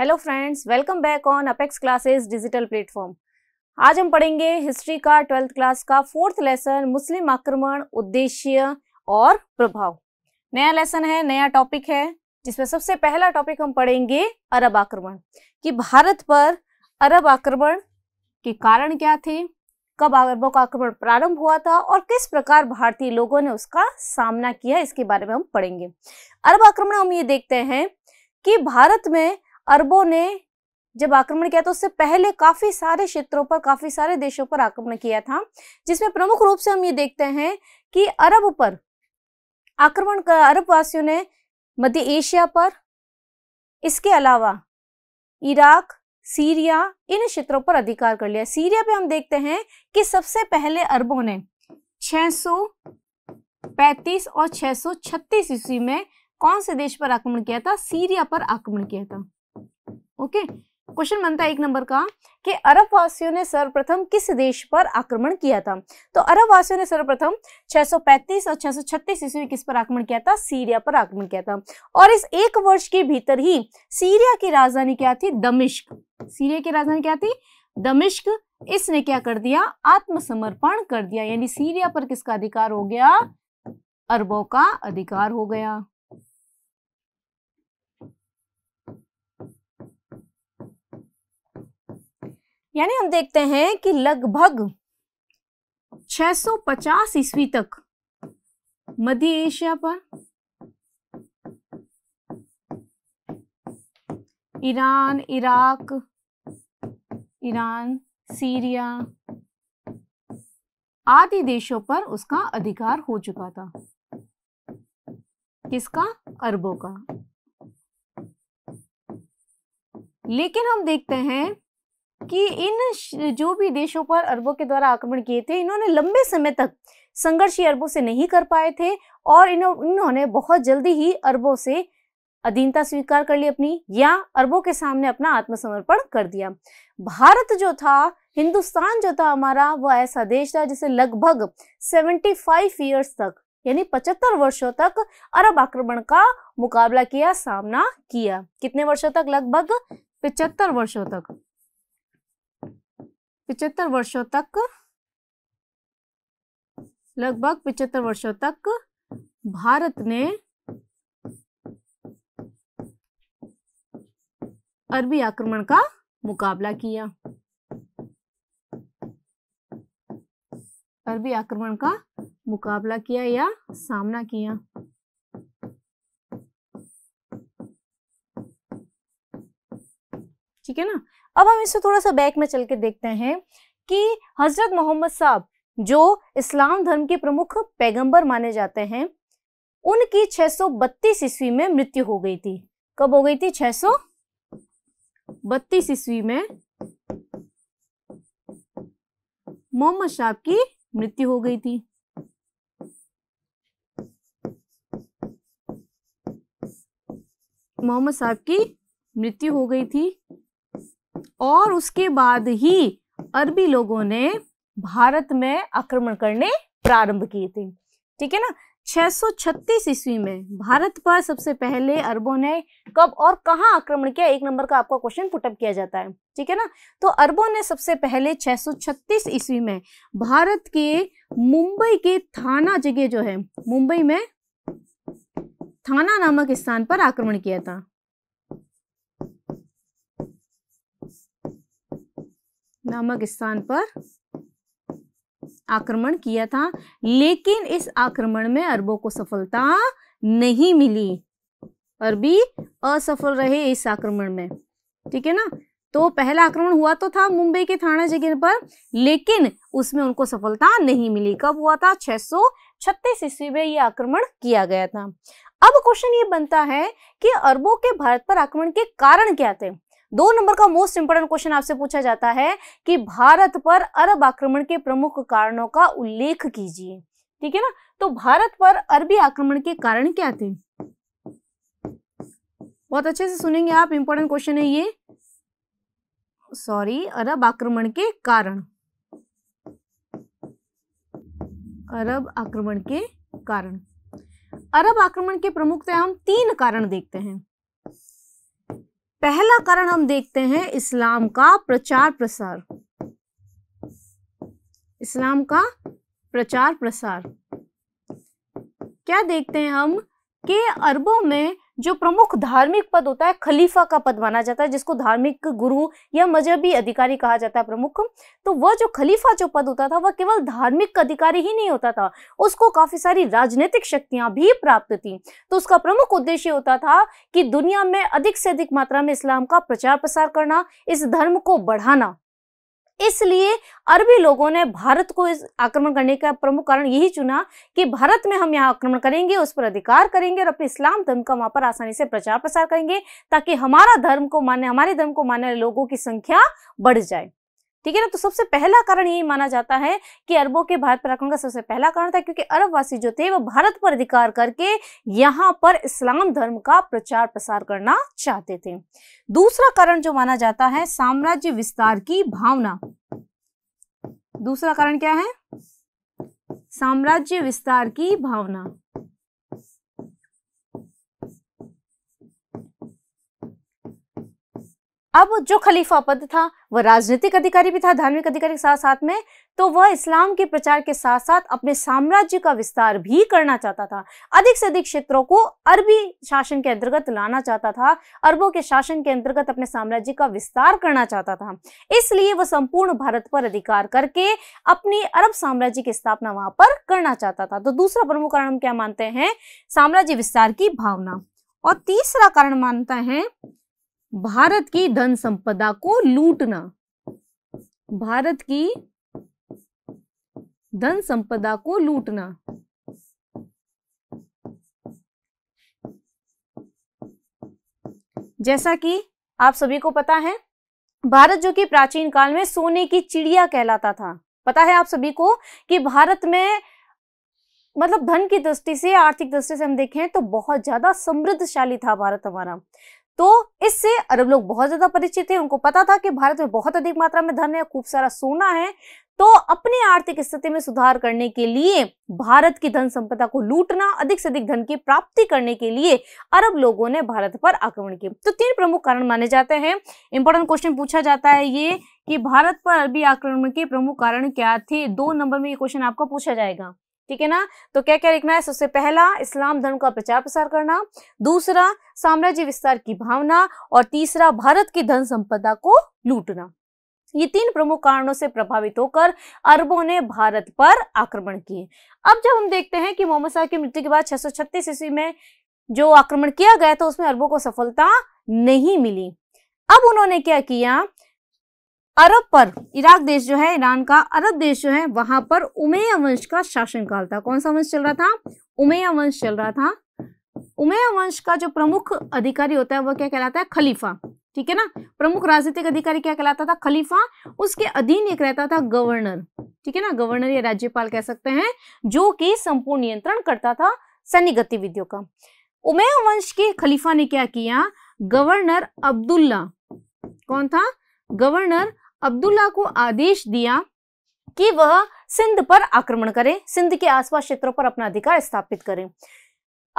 Hello friends welcome back on Apex classes digital platform आज हम पढ़ेंगे हिस्ट्री का ट्वेल्थ क्लास का फोर्थ लेसन मुस्लिम आक्रमण उद्देश्य और प्रभाव नया लेसन है नया टॉपिक है जिसमें सबसे पहला टॉपिक हम पढ़ेंगे अरब आक्रमण कि भारत पर अरब आक्रमण के कारण क्या थे कब अरबों का आक्रमण प्रारंभ हुआ था और किस प्रकार भारतीय लोगों ने उसका सामना किया इसके बारे में हम पढ़ेंगे अरब आक्रमण हम ये देखते हैं कि भारत में अरबों ने जब आक्रमण किया तो उससे पहले काफी सारे क्षेत्रों पर काफी सारे देशों पर आक्रमण किया था जिसमें प्रमुख रूप से हम ये देखते हैं कि अरब पर आक्रमण कर अरब वासियों ने मध्य एशिया पर इसके अलावा इराक सीरिया इन क्षेत्रों पर अधिकार कर लिया सीरिया पे हम देखते हैं कि सबसे पहले अरबों ने 635 और 636 ईस्वी में कौन से देश पर आक्रमण किया था सीरिया पर आक्रमण किया था ओके क्वेश्चन बनता है एक नंबर का कि अरब वासियों ने सर्वप्रथम किस देश पर आक्रमण किया था तो अरब वासियों ने सर्वप्रथम 635 और 636 ईस्वी किस पर आक्रमण किया था सीरिया पर आक्रमण किया था और इस एक वर्ष के भीतर ही सीरिया की राजधानी क्या थी दमिश्क सीरिया की राजधानी क्या थी दमिश्क इसने क्या कर दिया आत्मसमर्पण कर दिया यानी सीरिया पर किसका अधिकार हो गया अरबों का अधिकार हो गया यानी हम देखते हैं कि लगभग 650 ईस्वी तक मध्य एशिया पर ईरान इराक ईरान सीरिया आदि देशों पर उसका अधिकार हो चुका था किसका अरबों का लेकिन हम देखते हैं कि इन जो भी देशों पर अरबों के द्वारा आक्रमण किए थे इन्होंने लंबे समय तक संघर्ष अरबों से नहीं कर पाए थे और इन्होंने बहुत जल्दी ही अरबों से अधीनता स्वीकार कर ली अपनी या अरबों के सामने अपना आत्मसमर्पण कर दिया भारत जो था हिंदुस्तान जो था हमारा वो ऐसा देश था जिसे लगभग 75 ईयर्स तक यानी 75 वर्षों तक अरब आक्रमण का मुकाबला किया सामना किया कितने वर्षों तक लगभग 75 वर्षों तक पिचहत्तर वर्षों तक लगभग पिचहत्तर वर्षों तक भारत ने अरबी आक्रमण का मुकाबला किया अरबी आक्रमण का मुकाबला किया या सामना किया ठीक है ना अब हम इसे थोड़ा सा बैक में चल के देखते हैं कि हजरत मोहम्मद साहब जो इस्लाम धर्म के प्रमुख पैगंबर माने जाते हैं उनकी 632 ईस्वी में मृत्यु हो गई थी कब हो गई थी 632 ईस्वी में मोहम्मद साहब की मृत्यु हो गई थी मोहम्मद साहब की मृत्यु हो गई थी और उसके बाद ही अरबी लोगों ने भारत में आक्रमण करने प्रारंभ किए थे ठीक है ना 636 ईस्वी में भारत पर सबसे पहले अरबों ने कब और कहाँ आक्रमण किया एक नंबर का आपका क्वेश्चन पुटअप किया जाता है ठीक है ना तो अरबों ने सबसे पहले 636 ईस्वी में भारत के मुंबई के थाना जगह जो है मुंबई में थाना नामक स्थान पर आक्रमण किया था नामक स्थान पर आक्रमण किया था लेकिन इस आक्रमण में अरबों को सफलता नहीं मिली अरबी असफल रहे इस आक्रमण में ठीक है ना तो पहला आक्रमण हुआ तो था मुंबई के थाना जगह पर लेकिन उसमें उनको सफलता नहीं मिली कब हुआ था छह सौ छत्तीस ईस्वी में यह आक्रमण किया गया था अब क्वेश्चन ये बनता है कि अरबों के भारत पर आक्रमण के कारण क्या थे दो नंबर का मोस्ट इंपोर्टेंट क्वेश्चन आपसे पूछा जाता है कि भारत पर अरब आक्रमण के प्रमुख कारणों का उल्लेख कीजिए ठीक है ना तो भारत पर अरबी आक्रमण के कारण क्या थे बहुत अच्छे से सुनेंगे आप इंपोर्टेंट क्वेश्चन है ये सॉरी अरब आक्रमण के कारण अरब आक्रमण के कारण अरब आक्रमण के प्रमुख हम तीन कारण देखते हैं पहला कारण हम देखते हैं इस्लाम का प्रचार प्रसार इस्लाम का प्रचार प्रसार क्या देखते हैं हम के अरबों में जो प्रमुख धार्मिक पद होता है खलीफा का पद माना जाता है जिसको धार्मिक गुरु या मजहबी अधिकारी कहा जाता है प्रमुख तो वह जो खलीफा जो पद होता था वह केवल धार्मिक अधिकारी ही नहीं होता था उसको काफी सारी राजनीतिक शक्तियां भी प्राप्त थी तो उसका प्रमुख उद्देश्य होता था कि दुनिया में अधिक से अधिक मात्रा में इस्लाम का प्रचार प्रसार करना इस धर्म को बढ़ाना इसलिए अरबी लोगों ने भारत को इस आक्रमण करने का प्रमुख कारण यही चुना कि भारत में हम यहाँ आक्रमण करेंगे उस पर अधिकार करेंगे और अपने इस्लाम धर्म का वहां पर आसानी से प्रचार प्रसार करेंगे ताकि हमारा धर्म को मानने हमारे धर्म को मानने लोगों की संख्या बढ़ जाए ठीक है ना तो सबसे पहला कारण यही माना जाता है कि अरबों के भारत पर आक्रमण का सबसे पहला कारण था क्योंकि अरबवासी जो थे वो भारत पर अधिकार करके यहाँ पर इस्लाम धर्म का प्रचार प्रसार करना चाहते थे दूसरा कारण जो माना जाता है साम्राज्य विस्तार की भावना दूसरा कारण क्या है साम्राज्य विस्तार की भावना अब जो खलीफा पद था वह राजनीतिक अधिकारी भी था धार्मिक अधिकारी के साथ साथ में तो वह इस्लाम के प्रचार के साथ साथ अपने साम्राज्य का विस्तार भी करना चाहता था अधिक से अधिक क्षेत्रों को अरबी शासन के अंतर्गत लाना चाहता था अरबों के शासन के अंतर्गत अपने साम्राज्य का विस्तार करना चाहता था इसलिए वह संपूर्ण भारत पर अधिकार करके अपने अरब साम्राज्य की स्थापना वहां पर करना चाहता था तो दूसरा प्रमुख कारण हम क्या मानते हैं साम्राज्य विस्तार की भावना और तीसरा कारण मानता है भारत की धन संपदा को लूटना भारत की धन संपदा को लूटना जैसा कि आप सभी को पता है भारत जो कि प्राचीन काल में सोने की चिड़िया कहलाता था पता है आप सभी को कि भारत में मतलब धन की दृष्टि से आर्थिक दृष्टि से हम देखें तो बहुत ज्यादा समृद्धशाली था भारत हमारा तो इससे अरब लोग बहुत ज्यादा परिचित थे उनको पता था कि भारत में बहुत अधिक मात्रा में धन है खूब सारा सोना है तो अपनी आर्थिक स्थिति में सुधार करने के लिए भारत की धन संपदा को लूटना अधिक से अधिक धन की प्राप्ति करने के लिए अरब लोगों ने भारत पर आक्रमण किया तो तीन प्रमुख कारण माने जाते हैं इंपॉर्टेंट क्वेश्चन पूछा जाता है ये कि भारत पर अरबी आक्रमण के प्रमुख कारण क्या थे दो नंबर में ये क्वेश्चन आपको पूछा जाएगा ठीक है ना तो क्या क्या लिखना है सबसे पहला इस्लाम धर्म का प्रचार प्रसार करना दूसरा साम्राज्य विस्तार की भावना और तीसरा भारत की धन संपदा को लूटना ये तीन प्रमुख कारणों से प्रभावित होकर अरबों ने भारत पर आक्रमण किए अब जब हम देखते हैं कि मोहम्मद शाह की मृत्यु के बाद छह ईस्वी में जो आक्रमण किया गया था उसमें अरबों को सफलता नहीं मिली अब उन्होंने क्या किया अरब पर इराक देश जो है ईरान का अरब देश जो है वहां पर उमेया वंश का शासनकाल था कौन सा वंश चल रहा था उमेया वंश चल रहा था उमेया वंश का जो प्रमुख अधिकारी होता है वह क्या कहलाता है खलीफा ठीक है ना प्रमुख राजनीतिक अधिकारी क्या कहलाता था खलीफा उसके अधीन एक रहता था गवर्नर ठीक है ना गवर्नर या राज्यपाल कह सकते हैं जो कि संपूर्ण नियंत्रण करता था सैनिक गतिविधियों का उमेया वंश के खलीफा ने क्या किया गवर्नर अब्दुल्ला कौन था गवर्नर अब्दुल्ला को आदेश दिया कि वह सिंध पर आक्रमण करें सिंध के आसपास क्षेत्रों पर अपना अधिकार स्थापित करें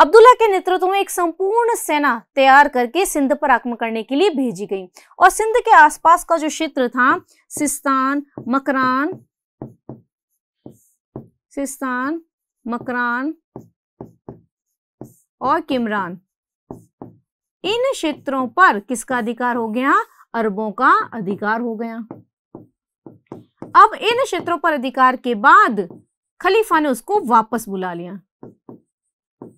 अब्दुल्ला के नेतृत्व में एक संपूर्ण सेना तैयार करके सिंध पर आक्रमण करने के लिए भेजी गई और सिंध के आसपास का जो क्षेत्र था सिस्तान मकरान सिस्तान मकरान और किमरान इन क्षेत्रों पर किसका अधिकार हो गया अरबों का अधिकार हो गया अब इन क्षेत्रों पर अधिकार के बाद खलीफा ने उसको वापस बुला लिया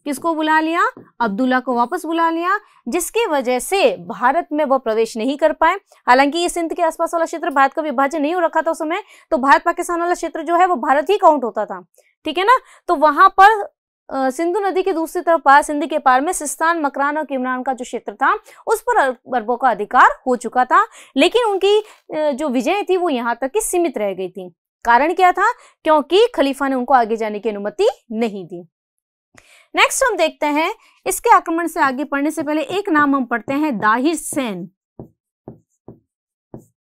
किसको बुला लिया अब्दुल्ला को वापस बुला लिया जिसकी वजह से भारत में वो प्रवेश नहीं कर पाए हालांकि ये सिंध के आसपास वाला क्षेत्र भारत का विभाजन नहीं हो रखा था उस समय तो भारत पाकिस्तान वाला क्षेत्र जो है वो भारत ही काउंट होता था ठीक है ना तो वहां पर सिंधु नदी के दूसरी तरफ पार सिंध के पार में सिस्तान मकरान और किमरान का जो क्षेत्र था उस पर अरबों का अधिकार हो चुका था लेकिन उनकी जो विजय थी वो यहाँ तक की सीमित रह गई थी कारण क्या था क्योंकि खलीफा ने उनको आगे जाने की अनुमति नहीं दी नेक्स्ट हम देखते हैं इसके आक्रमण से आगे पढ़ने से पहले एक नाम हम पढ़ते हैं दाहिर सेन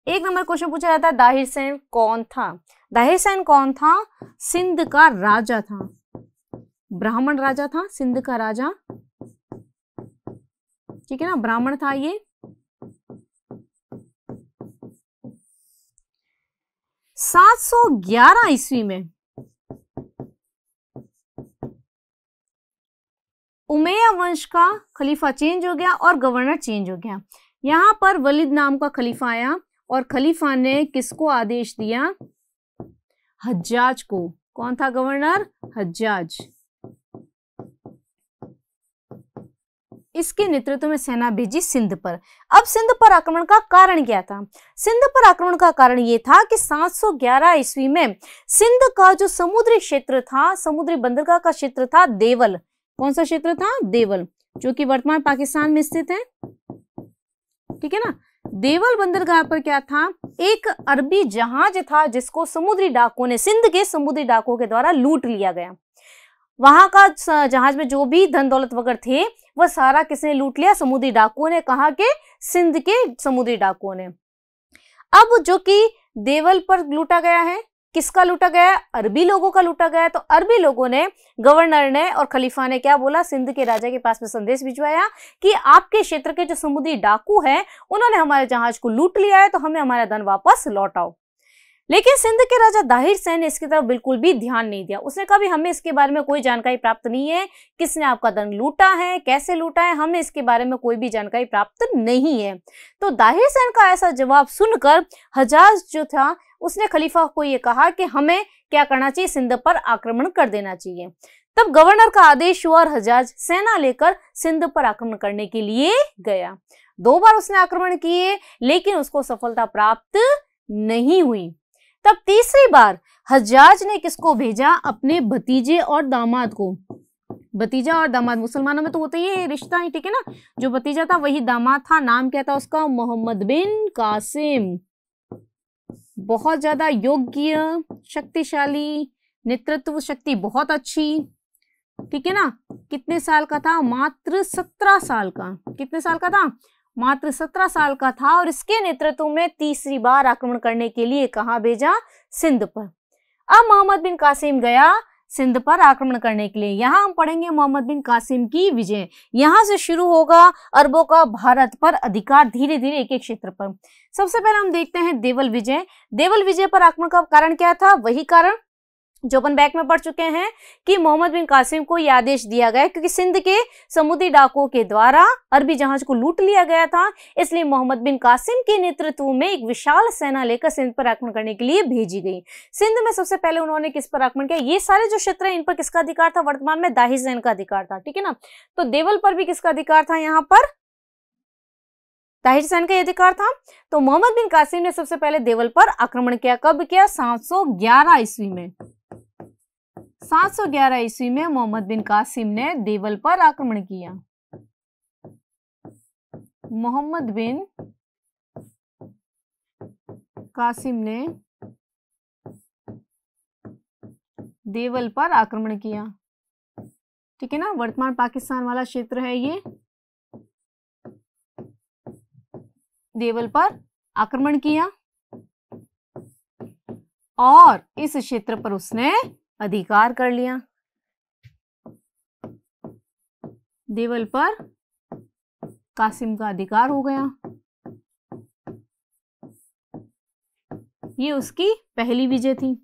एक नंबर क्वेश्चन पूछा जाता है दाहिर सेन कौन था दाहिर सेन कौन था सिंध का राजा था ब्राह्मण राजा था सिंध का राजा ठीक है ना ब्राह्मण था ये सात सौ ग्यारह ईस्वी में उमेया वंश का खलीफा चेंज हो गया और गवर्नर चेंज हो गया यहां पर वलिद नाम का खलीफा आया और खलीफा ने किसको आदेश दिया हज्जाज को कौन था गवर्नर हज्जाज इसके नेतृत्व में सेना भेजी सिंध पर अब सिंध पर आक्रमण का कारण क्या था सिंध पर आक्रमण का कारण ये था कि 711 ईस्वी में सिंध का जो समुद्री क्षेत्र था समुद्री बंदरगाह का क्षेत्र था देवल कौन सा क्षेत्र था देवल जो कि वर्तमान पाकिस्तान में स्थित है ठीक है ना देवल बंदरगाह पर क्या था एक अरबी जहाज था जिसको समुद्री डाको ने सिंध के समुद्री डाको के द्वारा लूट लिया गया वहां का जहाज में जो भी धन दौलत वगैरह थे वह सारा किसने लूट लिया समुद्री डाकुओं ने कहा के सिंध के समुद्री डाकुओं ने अब जो कि देवल पर लूटा गया है किसका लूटा गया अरबी लोगों का लूटा गया तो अरबी लोगों ने गवर्नर ने और खलीफा ने क्या बोला सिंध के राजा के पास में संदेश भिजवाया कि आपके क्षेत्र के जो समुद्री डाकू हैं उन्होंने हमारे जहाज को लूट लिया है तो हमें हमारा धन वापस लौटाओ लेकिन सिंध के राजा दाहिर सैन ने इसकी तरफ बिल्कुल भी ध्यान नहीं दिया उसने कहा भी हमें इसके बारे में कोई जानकारी प्राप्त नहीं है किसने आपका धन लूटा है कैसे लूटा है हमें इसके बारे में कोई भी जानकारी प्राप्त नहीं है तो दाहिर सैन का ऐसा जवाब सुनकर हजाज जो था उसने खलीफा को ये कहा कि हमें क्या करना चाहिए सिंध पर आक्रमण कर देना चाहिए तब गवर्नर का आदेश हुआ और हजाज सेना लेकर सिंध पर आक्रमण करने के लिए गया दो बार उसने आक्रमण किए लेकिन उसको सफलता प्राप्त नहीं हुई तब तीसरी बार हजाज ने किसको भेजा अपने भतीजे और दामाद को भतीजा और दामाद मुसलमानों में तो होता ही रिश्ता ही ठीक है ना जो भतीजा था वही दामाद था नाम क्या था उसका मोहम्मद बिन कासिम बहुत ज्यादा योग्य शक्तिशाली नेतृत्व शक्ति बहुत अच्छी ठीक है ना कितने साल का था मात्र सत्रह साल का कितने साल का था मात्र सत्रह साल का था और इसके नेतृत्व में तीसरी बार आक्रमण करने के लिए कहा भेजा सिंध पर अब मोहम्मद बिन कासिम गया सिंध पर आक्रमण करने के लिए यहाँ हम पढ़ेंगे मोहम्मद बिन कासिम की विजय यहाँ से शुरू होगा अरबों का भारत पर अधिकार धीरे धीरे एक एक क्षेत्र पर सबसे पहले हम देखते हैं देवल विजय देवल विजय पर आक्रमण का कारण क्या था वही कारण जो अपन बैक में पढ़ चुके हैं कि मोहम्मद बिन कासिम को यह आदेश दिया गया क्योंकि सिंध के समुद्री डाकुओं के द्वारा अरबी जहाज को लूट लिया गया था इसलिए मोहम्मद बिन कासिम के नेतृत्व में एक विशाल सेना लेकर सिंध पर आक्रमण करने के लिए भेजी गई सिंध में सबसे पहले उन्होंने किस पर आक्रमण किया ये सारे जो क्षेत्र है इन पर किसका अधिकार था वर्तमान में दाहिज जैन का अधिकार था ठीक है ना तो देवल पर भी किसका अधिकार था यहाँ पर दाहिर सैन का अधिकार था तो मोहम्मद बिन कासिम ने सबसे पहले देवल पर आक्रमण किया कब किया ग्यारह ईस्वी में सात सौ ग्यारह ईस्वी में मोहम्मद बिन कासिम ने देवल पर आक्रमण किया मोहम्मद बिन कासिम ने देवल पर आक्रमण किया ठीक है ना वर्तमान पाकिस्तान वाला क्षेत्र है ये देवल पर आक्रमण किया और इस क्षेत्र पर उसने अधिकार कर लिया देवल पर कासिम का अधिकार हो गया ये उसकी पहली विजय थी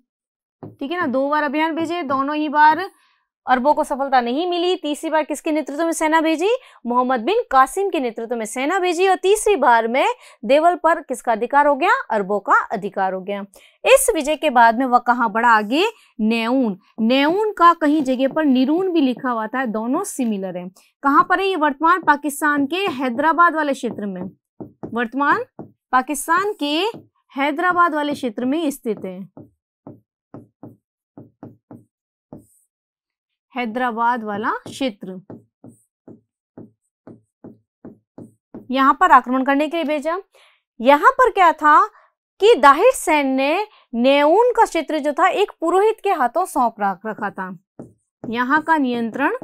ठीक है ना दो बार अभियान भेजे दोनों ही बार अरबों को सफलता नहीं मिली तीसरी बार किसके नेतृत्व में सेना भेजी मोहम्मद बिन कासिम के नेतृत्व में सेना भेजी और तीसरी बार में देवल पर किसका अधिकार हो गया अरबों का अधिकार हो गया इस विजय के बाद में वह कहा बड़ा आगे नेऊन नेऊन का कहीं जगह पर निरून भी लिखा हुआ था दोनों सिमिलर है कहाँ पर है ये वर्तमान पाकिस्तान के हैदराबाद वाले क्षेत्र में वर्तमान पाकिस्तान के हैदराबाद वाले क्षेत्र में स्थित है हैदराबाद वाला क्षेत्र यहां पर आक्रमण करने के लिए भेजा यहां पर क्या था कि दाहिर सैन ने नेऊन का क्षेत्र जो था एक पुरोहित के हाथों सौंप रखा था यहां का नियंत्रण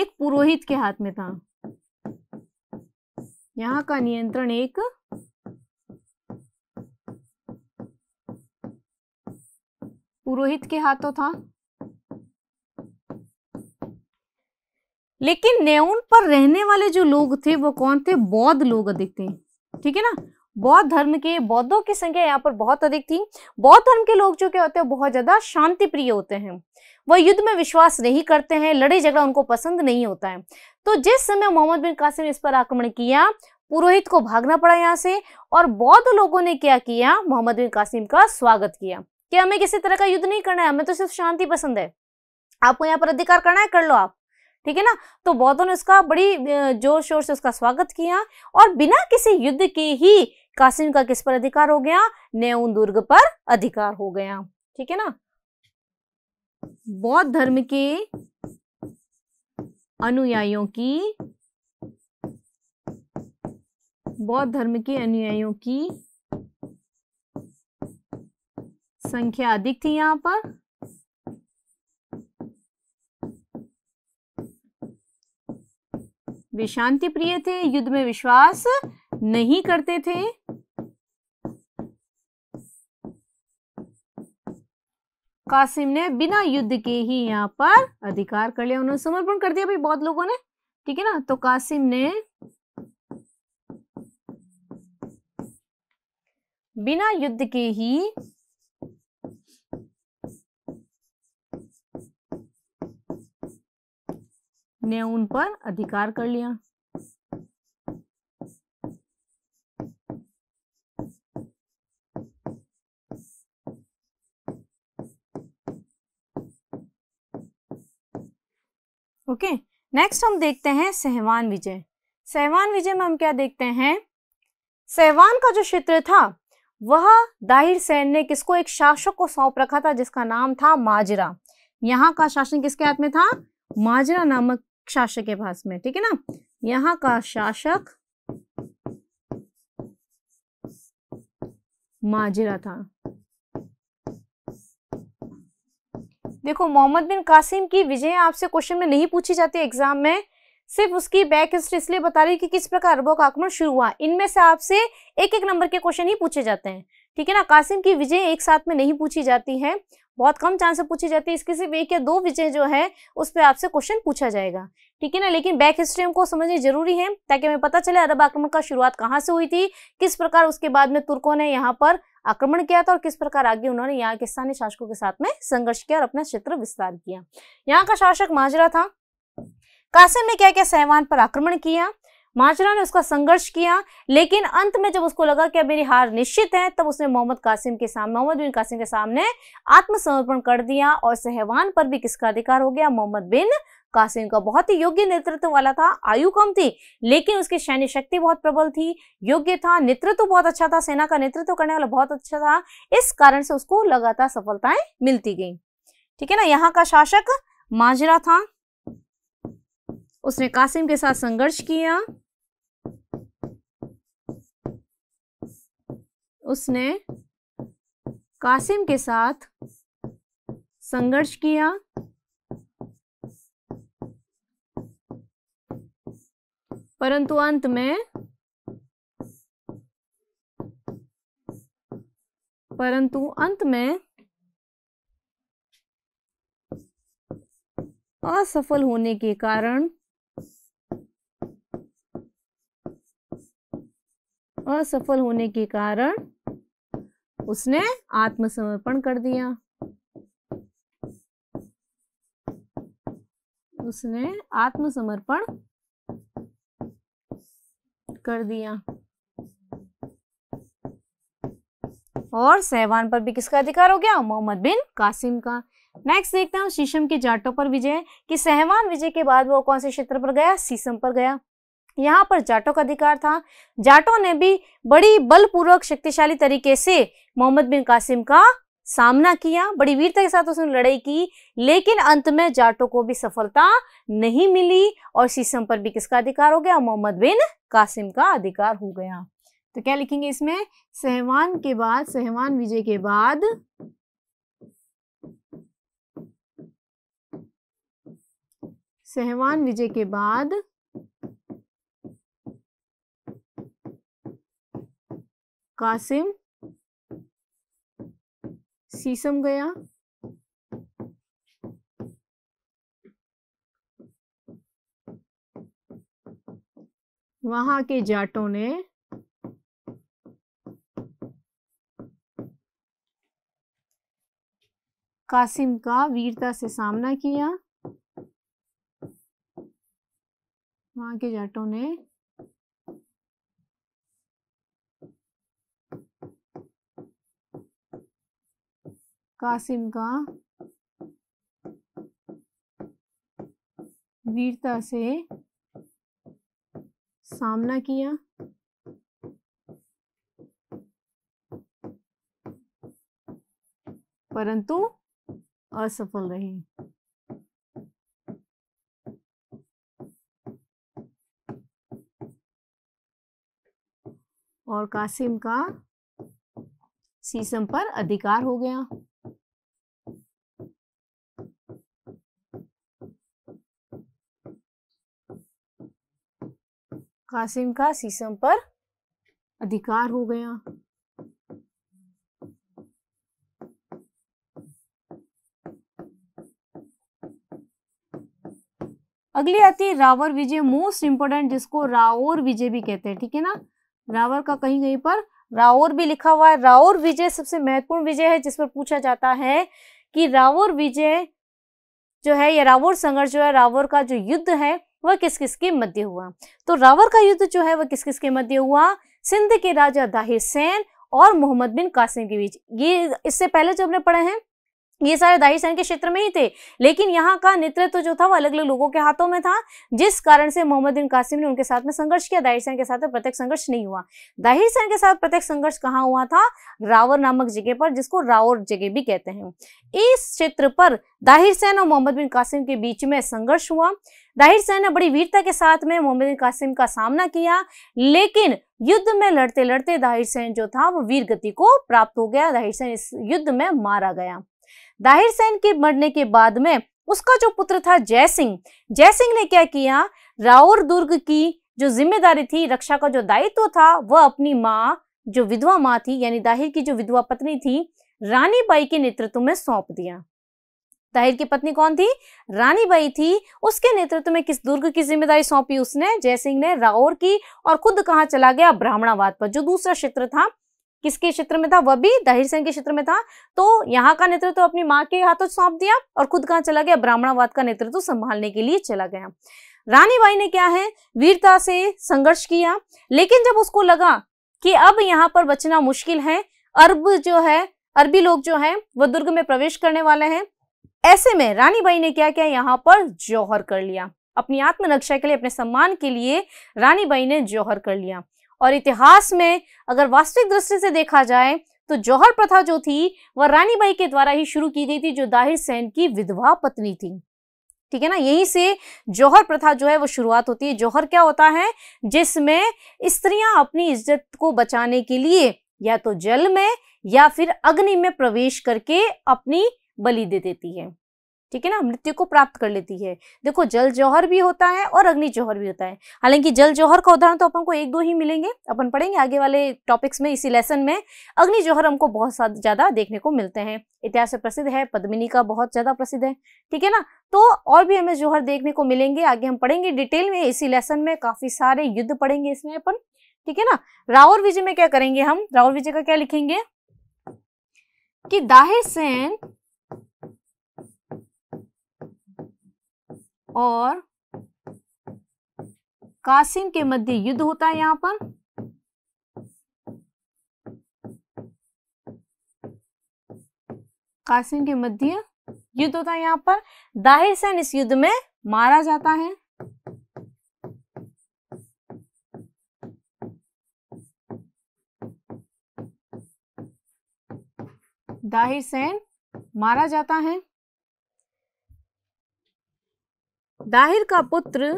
एक पुरोहित के हाथ में था यहां का नियंत्रण एक पुरोहित के हाथों था लेकिन नेउन पर रहने वाले जो लोग थे वो कौन थे बौद्ध लोग अधिक थे ठीक है ना बौद्ध धर्म के बौद्धों की संख्या यहाँ पर बहुत अधिक थी बौद्ध धर्म के लोग जो क्या होते हैं बहुत ज्यादा शांति प्रिय होते हैं वह युद्ध में विश्वास नहीं करते हैं लड़े झगड़ा उनको पसंद नहीं होता है तो जिस समय मोहम्मद बिन कासिम इस पर आक्रमण किया पुरोहित को भागना पड़ा यहाँ से और बौद्ध लोगों ने क्या किया मोहम्मद बिन कासिम का स्वागत किया कि हमें किसी तरह का युद्ध नहीं करना है हमें तो सिर्फ शांति पसंद है आपको यहाँ पर अधिकार करना है कर लो आप ठीक है ना तो बौद्धों ने उसका बड़ी जोर शोर से उसका स्वागत किया और बिना किसी युद्ध के ही कासिम का किस पर अधिकार हो गया नेऊन दुर्ग पर अधिकार हो गया ठीक है ना बौद्ध धर्म के अनुयायियों की बौद्ध धर्म के अनुयायियों की संख्या अधिक थी यहाँ पर वे शांति प्रिय थे युद्ध में विश्वास नहीं करते थे कासिम ने बिना युद्ध के ही यहाँ पर अधिकार कर लिया उन्होंने समर्पण कर दिया भाई बहुत लोगों ने ठीक है ना तो कासिम ने बिना युद्ध के ही ने उन पर अधिकार कर लिया ओके okay. नेक्स्ट हम देखते हैं सहवान विजय सहवान विजय में हम क्या देखते हैं सहवान का जो क्षेत्र था वह दाहिर सैन ने किसको एक शासक को सौंप रखा था जिसका नाम था माजरा यहाँ का शासन किसके हाथ में था माजरा नामक शासक के पास में ठीक है ना यहाँ का शासक माजिरा था देखो मोहम्मद बिन कासिम की विजय आपसे क्वेश्चन में नहीं पूछी जाती एग्जाम में सिर्फ उसकी बैक हिस्ट्री इसलिए बता रही कि किस प्रकार अरबों का आक्रमण शुरू हुआ इनमें से आपसे एक एक नंबर के क्वेश्चन ही पूछे जाते हैं ठीक है ना कासिम की विजय एक साथ में नहीं पूछी जाती है बहुत कम चांस से पूछी जाती है इसके सिर्फ एक या दो विजय जो है उस पर आपसे क्वेश्चन पूछा जाएगा ठीक है ना लेकिन बैक हिस्ट्री हमको समझनी जरूरी है ताकि हमें पता चले अरब आक्रमण का शुरुआत कहाँ से हुई थी किस प्रकार उसके बाद में तुर्कों ने यहाँ पर आक्रमण किया था और किस प्रकार आगे उन्होंने यहाँ के स्थानीय शासकों के साथ में संघर्ष किया और अपना क्षेत्र विस्तार किया यहाँ का शासक माजरा था कासिम ने क्या क्या सहवान पर आक्रमण किया माजरा ने उसका संघर्ष किया लेकिन अंत में जब उसको लगा कि अब मेरी हार निश्चित है तब उसने मोहम्मद कासिम के सामने मोहम्मद बिन कासिम के सामने आत्मसमर्पण कर दिया और सहवान पर भी किसका अधिकार हो गया मोहम्मद बिन कासिम का बहुत ही योग्य नेतृत्व वाला था आयु कम थी लेकिन उसकी सैन्य शक्ति बहुत प्रबल थी योग्य था नेतृत्व बहुत अच्छा था सेना का नेतृत्व करने वाला बहुत अच्छा था इस कारण से उसको लगातार सफलताएं मिलती गई ठीक है ना यहाँ का शासक माजरा था उसने कासिम के साथ संघर्ष किया उसने कासिम के साथ संघर्ष किया परंतु अंत में परंतु अंत में असफल होने के कारण असफल होने के कारण उसने आत्मसमर्पण कर दिया उसने आत्मसमर्पण कर दिया और सहवान पर भी किसका अधिकार हो गया मोहम्मद बिन कासिम का नेक्स्ट देखते हैं शीशम के जाटों पर विजय कि सहवान विजय के बाद वो कौन से क्षेत्र पर गया सीशम पर गया यहाँ पर जाटों का अधिकार था जाटों ने भी बड़ी बलपूर्वक शक्तिशाली तरीके से मोहम्मद बिन कासिम का सामना किया बड़ी वीरता के साथ उसने लड़ाई की लेकिन अंत में जाटों को भी सफलता नहीं मिली और सीसम पर भी किसका अधिकार हो गया मोहम्मद बिन कासिम का अधिकार हो गया तो क्या लिखेंगे इसमें सहवान के बाद सहवान विजय के बाद सहवान विजय के बाद कासिम सीसम गया वहां के जाटों ने कासिम का वीरता से सामना किया वहां के जाटों ने कासिम का वीरता से सामना किया परंतु असफल रहे और कासिम का सीसम पर अधिकार हो गया कासिम का सीसम पर अधिकार हो गया अगली आती है रावर विजय मोस्ट इंपोर्टेंट जिसको रावर विजय भी कहते हैं ठीक है ना रावर का कहीं कहीं पर रावर भी लिखा हुआ है रावर विजय सबसे महत्वपूर्ण विजय है जिस पर पूछा जाता है कि रावर विजय जो है या रावर संघर्ष जो है रावर का जो युद्ध है वह किस किस के मध्य हुआ तो रावर का युद्ध जो है वह किस किस के मध्य हुआ सिंध के राजा दाहिर सेन और मोहम्मद बिन कासिम के बीच ये इससे पहले जो हमने पढ़े हैं ये सारे दाहिर सैन के क्षेत्र में ही थे लेकिन यहाँ का नेतृत्व तो जो था वो अलग अलग लोगों के हाथों में था जिस कारण से मोहम्मद बिन कासिम ने उनके साथ में संघर्ष किया दाहिर सैन के साथ प्रत्यक्ष संघर्ष नहीं हुआ दाहिर सैन के साथ प्रत्यक्ष संघर्ष कहाँ हुआ था रावर नामक जगह पर जिसको रावर जगह भी कहते हैं इस क्षेत्र पर दाहिर सैन और मोहम्मद बिन कासिम के बीच में संघर्ष हुआ दाहिर सैन ने बड़ी वीरता के साथ में मोहम्मद कासिम का सामना किया लेकिन युद्ध में लड़ते लड़ते दाहिर सैन जो था वो वीर गति को प्राप्त हो गया दाहिर सैन इस युद्ध में मारा गया दाहिर सैन के मरने के बाद में उसका जो पुत्र था जय सिंह जय सिंह ने क्या किया राउर दुर्ग की जो जिम्मेदारी थी रक्षा का जो दायित्व था वह अपनी माँ जो विधवा माँ थी यानी दाहिर की जो विधवा पत्नी थी रानी बाई के नेतृत्व में सौंप दिया ताहिर की पत्नी कौन थी रानी बाई थी उसके नेतृत्व में किस दुर्ग की जिम्मेदारी सौंपी उसने जयसिंह ने राहौर की और खुद कहा चला गया ब्राह्मणावाद पर जो दूसरा क्षेत्र था किसके क्षेत्र में था वह भी दाहिर सिंह के क्षेत्र में था तो यहाँ का नेतृत्व तो अपनी माँ के हाथों सौंप दिया और खुद कहाँ चला गया ब्राह्मणावाद का नेतृत्व तो संभालने के लिए चला गया रानी बाई ने क्या है वीरता से संघर्ष किया लेकिन जब उसको लगा कि अब यहाँ पर बचना मुश्किल है अरब जो है अरबी लोग जो है वह दुर्ग में प्रवेश करने वाले हैं ऐसे में रानी बाई ने क्या किया यहाँ पर जौहर कर लिया अपनी आत्मरक्षा के लिए अपने सम्मान के लिए रानी बाई ने जौहर कर लिया और इतिहास में अगर वास्तविक दृष्टि से देखा जाए तो जौहर प्रथा जो थी वह रानी बाई के द्वारा ही शुरू की गई थी जो दाहिर सेन की विधवा पत्नी थी ठीक है ना यहीं से जौहर प्रथा जो है वो शुरुआत होती है जौहर क्या होता है जिसमें स्त्रियां अपनी इज्जत को बचाने के लिए या तो जल में या फिर अग्नि में प्रवेश करके अपनी बलि दे देती है ठीक है ना मृत्यु को प्राप्त कर लेती है देखो जल जौहर भी होता है और अग्नि जौहर भी होता है हालांकि जल जौहर का उदाहरण तो अपन को एक दो ही मिलेंगे अपन पढ़ेंगे आगे वाले टॉपिक्स में इसी लेसन में अग्नि जौहर हमको बहुत ज्यादा देखने को मिलते हैं इतिहास प्रसिद्ध है पद्मिनी का बहुत ज्यादा प्रसिद्ध है ठीक है ना तो और भी हमें जौहर देखने को मिलेंगे आगे हम पढ़ेंगे डिटेल में इसी लेसन में काफी सारे युद्ध पढ़ेंगे इसमें अपन ठीक है ना रावर विजय में क्या करेंगे हम रावर विजय का क्या लिखेंगे कि दाहे सेन और कासिम के मध्य युद्ध होता है यहां पर कासिम के मध्य युद्ध होता है यहां पर दाहिर सैन इस युद्ध में मारा जाता है दाहिर सैन मारा जाता है दाहिर का पुत्र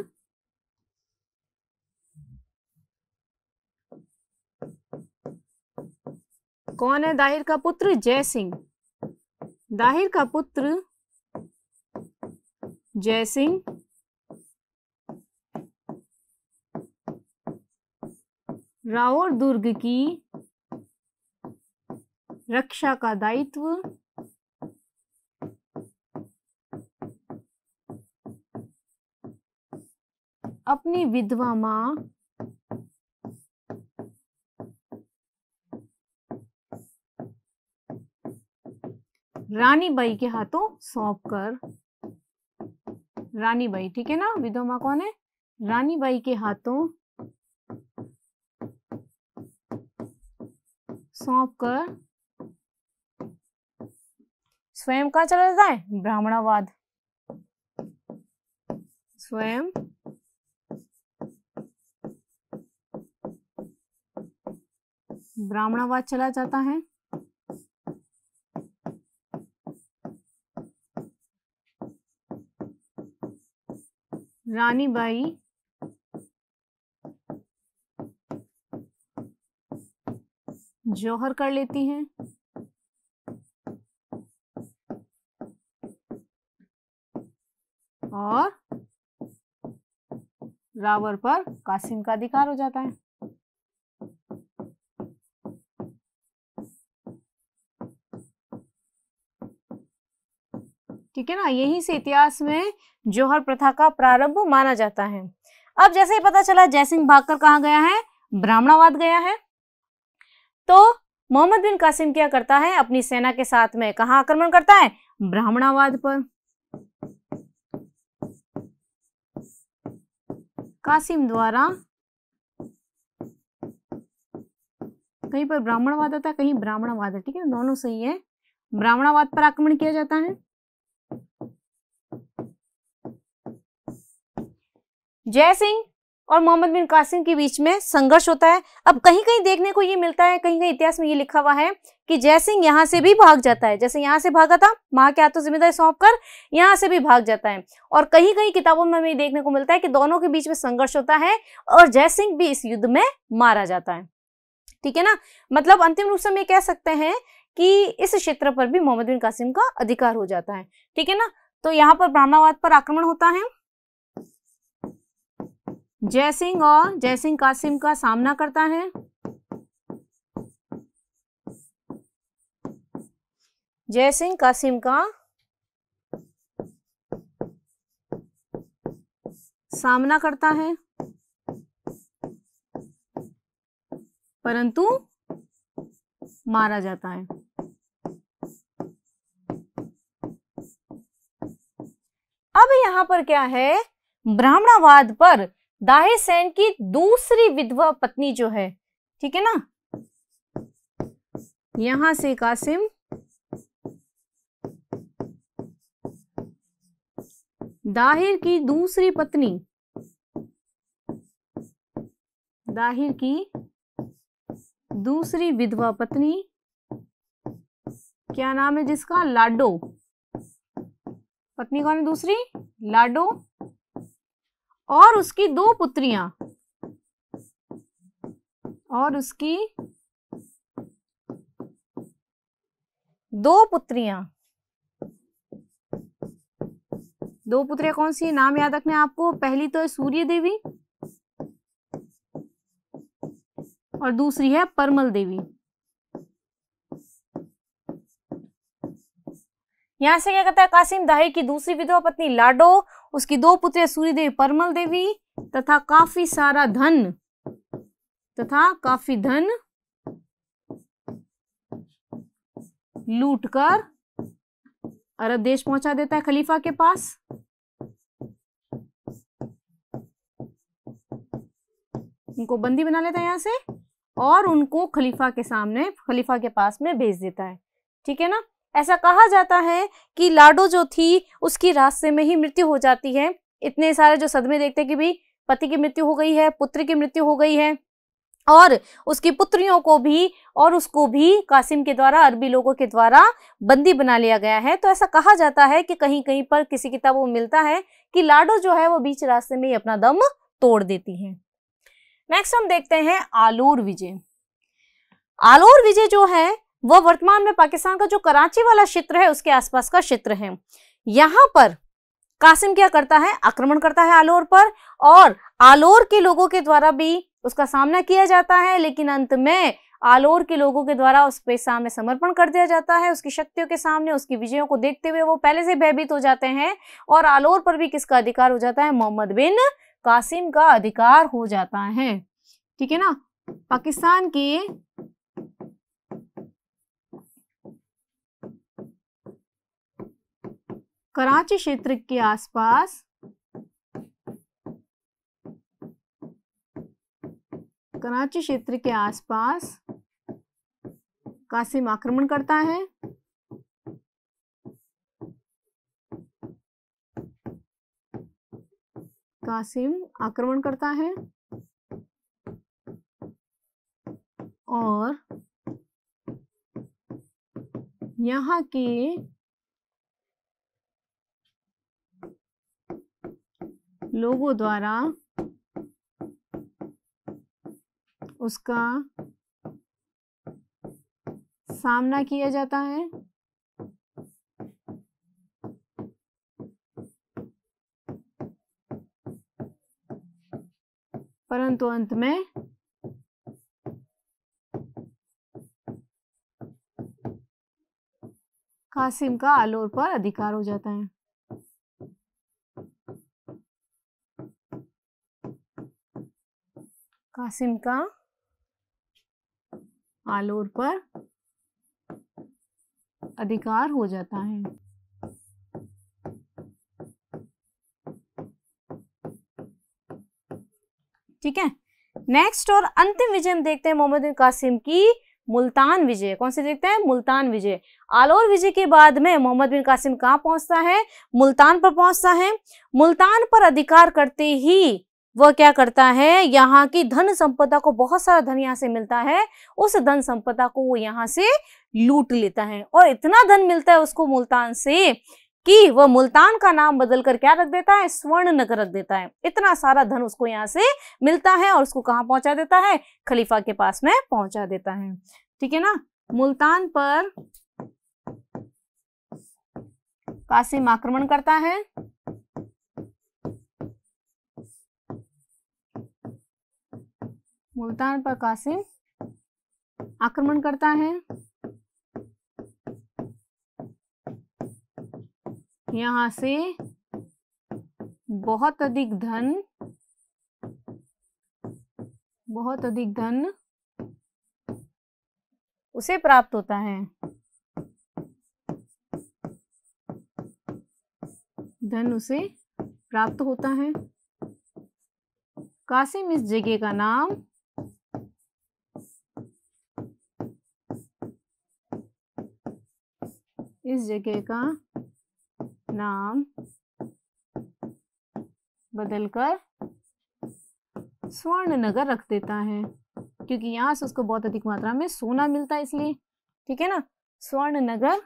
कौन है दाहिर का पुत्र जय सिंह दाहिर का पुत्र जय सिंह रावर दुर्ग की रक्षा का दायित्व अपनी विधवा माँ रानी बाई के हाथों सौंप कर रानी बाई ठीक है ना विधवा माँ कौन है रानी बाई के हाथों सौंप कर स्वयं कहा चला जाता है ब्राह्मणावाद स्वयं ब्राह्मणावाद चला जाता है रानीबाई जौहर कर लेती हैं और रावर पर कासिम का अधिकार हो जाता है ठीक है ना यही से इतिहास में जोहर प्रथा का प्रारंभ माना जाता है अब जैसे ही पता चला जयसिंह भागकर कहा गया है ब्राह्मणावाद गया है तो मोहम्मद बिन कासिम क्या करता है अपनी सेना के साथ में कहा आक्रमण करता है ब्राह्मणावाद पर कासिम द्वारा कहीं पर ब्राह्मणवाद आता है कहीं ब्राह्मणवाद है ठीक है दोनों सही है ब्राह्मणवाद पर आक्रमण किया जाता है जय सिंह और मोहम्मद बिन कासिम के बीच में संघर्ष होता है अब कहीं कहीं देखने को ये मिलता है कहीं कहीं इतिहास में ये लिखा हुआ है कि जय सिंह यहाँ से भी भाग जाता है जैसे यहाँ से भागा था माँ के हाथों तो जिम्मेदारी सौंप कर यहाँ से भी भाग जाता है और कहीं कहीं किताबों में हमें देखने को मिलता है कि दोनों के बीच में संघर्ष होता है और जय सिंह भी इस युद्ध में मारा जाता है ठीक है ना मतलब अंतिम रूप से हम ये कह सकते हैं कि इस क्षेत्र पर भी मोहम्मद बिन कासिम का अधिकार हो जाता है ठीक है ना तो यहाँ पर ब्राह्मणावाद पर आक्रमण होता है जयसिंह और जयसिंह कासिम का सामना करता है जयसिंह कासिम का सामना करता है परंतु मारा जाता है अब यहां पर क्या है ब्राह्मणवाद पर दाहे सैन की दूसरी विधवा पत्नी जो है ठीक है ना यहां से कासिम दाहिर की दूसरी पत्नी दाहिर की दूसरी विधवा पत्नी क्या नाम है जिसका लाडो पत्नी कौन है दूसरी लाडो और उसकी दो पुत्रियां और उसकी दो पुत्रियां दो पुत्रियां कौन सी नाम याद रखने आपको पहली तो है सूर्य देवी और दूसरी है परमल देवी यहां से क्या कहता है कासिम दाहे की दूसरी विधवा पत्नी लाडो उसकी दो पुत्र सूर्यदेव देवी परमल देवी तथा काफी सारा धन तथा काफी धन लूटकर अरब देश पहुंचा देता है खलीफा के पास उनको बंदी बना लेता है यहां से और उनको खलीफा के सामने खलीफा के पास में भेज देता है ठीक है ना ऐसा कहा जाता है कि लाडो जो थी उसकी रास्ते में ही मृत्यु हो जाती है इतने सारे जो सदमे देखते हैं कि भाई पति की मृत्यु हो गई है पुत्र की मृत्यु हो गई है और उसकी पुत्रियों को भी और उसको भी कासिम के द्वारा अरबी लोगों के द्वारा बंदी बना लिया गया है तो ऐसा कहा जाता है कि कहीं कहीं पर किसी किताब वो मिलता है कि लाडो जो है वो बीच रास्ते में ही अपना दम तोड़ देती है नेक्स्ट हम देखते हैं आलोर विजय आलोर विजय जो है वो वर्तमान में पाकिस्तान का जो कराची वाला क्षेत्र है उसके आसपास का क्षेत्र है यहाँ पर कासिम क्या करता है आक्रमण करता है आलोर पर और आलोर के लोगों के द्वारा भी उसका सामना किया जाता है लेकिन अंत में आलोर के लोगों के द्वारा उस पे सामने समर्पण कर दिया जाता है उसकी शक्तियों के सामने उसकी विजयों को देखते हुए वो पहले से भयभीत हो जाते हैं और आलोर पर भी किसका अधिकार हो जाता है मोहम्मद बिन कासिम का अधिकार हो जाता है ठीक है ना पाकिस्तान के कराची क्षेत्र के आसपास कराची क्षेत्र के आसपास कासिम आक्रमण करता है कासिम आक्रमण करता है और यहाँ की लोगों द्वारा उसका सामना किया जाता है परंतु अंत में कासिम का आलोर पर अधिकार हो जाता है कासिम का आलोर पर अधिकार हो जाता है ठीक है नेक्स्ट और अंतिम विजय हम देखते हैं मोहम्मद कासिम की मुल्तान विजय कौन से देखते हैं मुल्तान विजय आलोर विजय के बाद में मोहम्मद बिन कासिम कहां पहुंचता है मुल्तान पर पहुंचता है मुल्तान पर अधिकार करते ही वह क्या करता है यहाँ की धन संपदा को बहुत सारा धन यहाँ से मिलता है उस धन संपदा को वो यहाँ से लूट लेता है और इतना धन मिलता है उसको मुल्तान से कि वह मुल्तान का नाम बदलकर क्या रख देता है स्वर्ण नगर रख देता है इतना सारा धन उसको यहाँ से मिलता है और उसको कहाँ पहुंचा देता है खलीफा के पास में पहुंचा देता है ठीक है ना मुल्तान पर कासिम आक्रमण करता है मुल्तान पर कासिम आक्रमण करता है यहां से बहुत अधिक धन बहुत अधिक धन उसे प्राप्त होता है धन उसे प्राप्त होता है कासिम इस जगह का नाम इस जगह का नाम बदलकर स्वर्ण नगर रख देता है क्योंकि यहां से उसको बहुत अधिक मात्रा में सोना मिलता है इसलिए ठीक है ना स्वर्ण नगर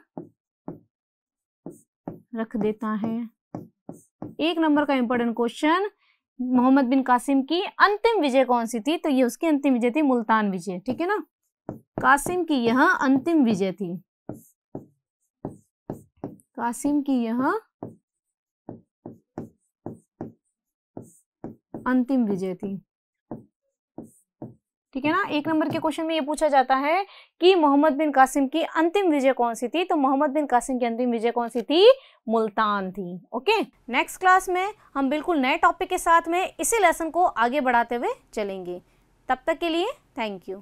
रख देता है एक नंबर का इंपॉर्टेंट क्वेश्चन मोहम्मद बिन कासिम की अंतिम विजय कौन सी थी तो ये उसकी अंतिम विजय थी मुल्तान विजय ठीक है ना कासिम की यह अंतिम विजय थी कासिम की यह अंतिम विजय थी ठीक है ना एक नंबर के क्वेश्चन में ये पूछा जाता है कि मोहम्मद बिन कासिम की अंतिम विजय कौन सी थी तो मोहम्मद बिन कासिम की अंतिम विजय कौन सी थी मुल्तान थी ओके नेक्स्ट क्लास में हम बिल्कुल नए टॉपिक के साथ में इसी लेसन को आगे बढ़ाते हुए चलेंगे तब तक के लिए थैंक यू